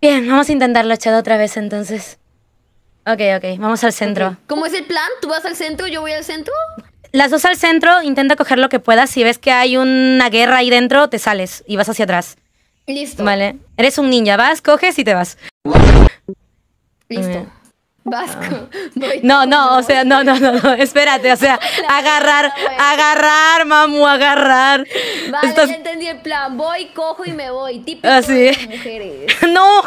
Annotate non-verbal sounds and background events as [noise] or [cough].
Bien, vamos a intentarlo, Chad, otra vez entonces. Ok, ok, vamos al centro. ¿Cómo es el plan? ¿Tú vas al centro, yo voy al centro? Las dos al centro, intenta coger lo que puedas. Si ves que hay una guerra ahí dentro, te sales y vas hacia atrás. Listo. Vale. Eres un ninja, vas, coges y te vas. Listo. Vasco. Ah. Voy no, no, o sea, no, no, no, espérate, o sea, [laughs] agarrar, agarrar, mamu, agarrar. Vale, ya entendí el plan. Voy, cojo y me voy. Típico Así. Ah, [laughs] no.